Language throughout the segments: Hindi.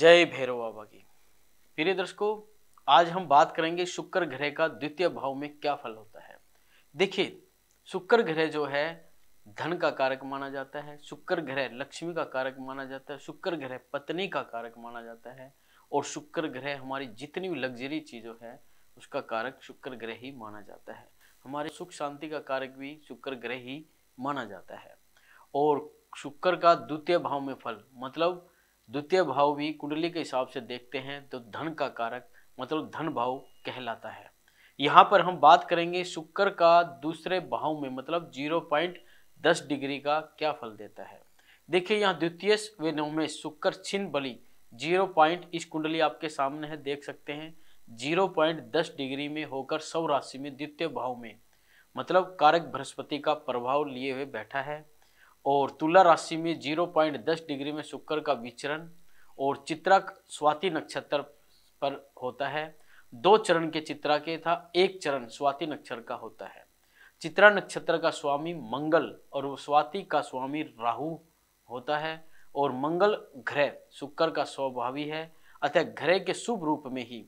जय बाबा की प्रिय दर्शकों आज हम बात करेंगे शुक्र ग्रह का द्वितीय भाव में क्या फल होता है देखिए शुक्र ग्रह जो है धन का कारक माना जाता है शुक्र ग्रह लक्ष्मी का कारक माना जाता है शुक्र ग्रह पत्नी का कारक माना जाता है और शुक्र ग्रह हमारी जितनी भी लग्जरी चीज़ों है उसका कारक शुक्र ग्रह ही माना जाता है हमारे सुख शांति का कारक भी शुक्र ग्रह ही माना जाता है और शुक्र का द्वितीय भाव में फल मतलब द्वितीय भाव भी कुंडली के हिसाब से देखते हैं तो धन का कारक मतलब धन भाव कहलाता है यहाँ पर हम बात करेंगे शुक्र का दूसरे भाव में मतलब जीरो पॉइंट दस डिग्री का क्या फल देता है देखिए यहाँ द्वितीय वे नवमें शुक्र छिन्न बली जीरो पॉइंट इस कुंडली आपके सामने है देख सकते हैं जीरो पॉइंट दस डिग्री में होकर सौ राशि में द्वितीय भाव में मतलब कारक बृहस्पति का प्रभाव लिए हुए बैठा है और तुला राशि में जीरो पॉइंट दस डिग्री में शुक्र का विचरण और चित्रक स्वाति नक्षत्र पर होता है दो चरण के चित्रा के था एक चरण स्वाति नक्षत्र का होता है चित्रा नक्षत्र का स्वामी मंगल और स्वाति का स्वामी राहु होता है और मंगल ग्रह शुक्र का स्वभावी है अतः ग्रह के शुभ रूप में ही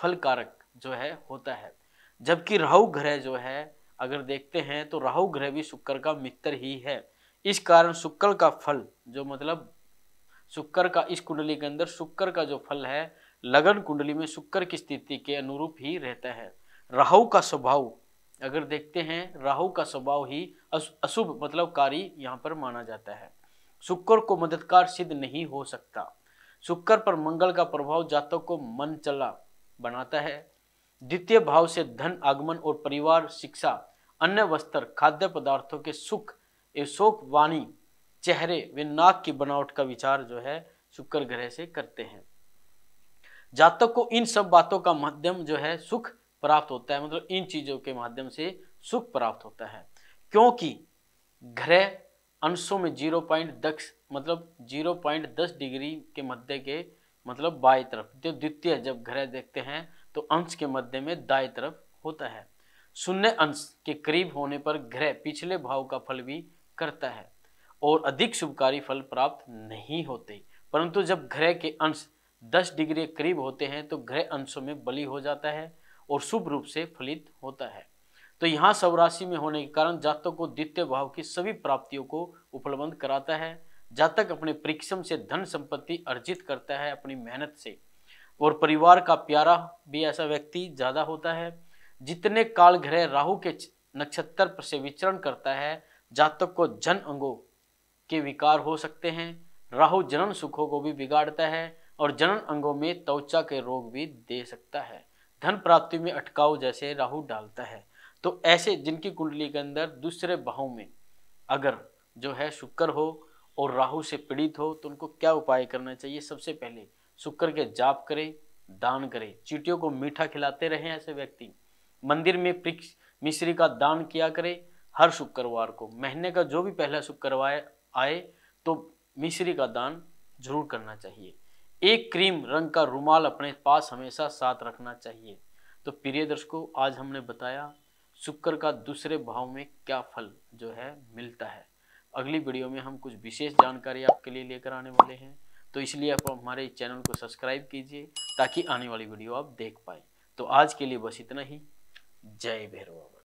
फल कारक जो है होता है जबकि राहु ग्रह जो है अगर देखते हैं तो राहु ग्रह भी शुक्र का मित्र ही है इस कारण शुक्र का फल जो मतलब शुक्र का इस कुंडली के अंदर शुक्र का जो फल है लगन कुंडली में शुक्र की स्थिति के अनुरूप ही रहता है राहु का स्वभाव अगर देखते हैं राहु का स्वभाव ही अशुभ मतलब कार्य यहाँ पर माना जाता है शुक्र को मददगार सिद्ध नहीं हो सकता शुक्र पर मंगल का प्रभाव जातक को मन चला बनाता है द्वितीय भाव से धन आगमन और परिवार शिक्षा अन्य वस्त्र खाद्य पदार्थों के सुख ये शोक वाणी चेहरे वे नाक की बनावट का विचार जो है शुक्र ग्रह से करते हैं जातक को इन सब बातों का माध्यम जो है सुख प्राप्त होता है मतलब इन चीजों के माध्यम से सुख प्राप्त होता है क्योंकि ग्रह अंशों में जीरो पॉइंट दस मतलब जीरो पॉइंट दस डिग्री के मध्य के मतलब बाई तरफ जो द्वितीय जब ग्रह देखते हैं तो अंश के मध्य में दाए तरफ होता है शून्य अंश के करीब होने पर ग्रह पिछले भाव का फल भी करता है और अधिक शुभकारी फल प्राप्त नहीं होते परंतु जब ग्रह के अंश दस डिग्री करीब होते हैं तो ग्रह अंशों में बली हो जाता है और शुभ रूप से फलित होता है तो यहाँ सौराशि में होने के कारण जातक को द्वितीय भाव की सभी प्राप्तियों को उपलब्ध कराता है जातक अपने परिश्रम से धन संपत्ति अर्जित करता है अपनी मेहनत से और परिवार का प्यारा भी ऐसा व्यक्ति ज़्यादा होता है जितने काल ग्रह राहु के नक्षत्र से विचरण करता है जातक को जन अंगों के विकार हो सकते हैं राहु जनन सुखों को भी बिगाड़ता है और जनन अंगों में त्वचा के रोग भी दे सकता है धन प्राप्ति में अटकाव जैसे राहु डालता है तो ऐसे जिनकी कुंडली के अंदर दूसरे भाव में अगर जो है शुक्र हो और राहु से पीड़ित हो तो उनको क्या उपाय करना चाहिए सबसे पहले शुक्र के जाप करें दान करें चीटियों को मीठा खिलाते रहें ऐसे व्यक्ति मंदिर में मिश्री का दान किया करें हर शुक्रवार को महीने का जो भी पहला शुक्रवार आए तो मिश्री का दान जरूर करना चाहिए एक क्रीम रंग का रुमाल अपने पास हमेशा साथ रखना चाहिए तो प्रिय दर्शकों आज हमने बताया शुक्र का दूसरे भाव में क्या फल जो है मिलता है अगली वीडियो में हम कुछ विशेष जानकारी आपके लिए लेकर आने वाले हैं तो इसलिए आप हमारे चैनल को सब्सक्राइब कीजिए ताकि आने वाली वीडियो आप देख पाए तो आज के लिए बस इतना ही जय भैरव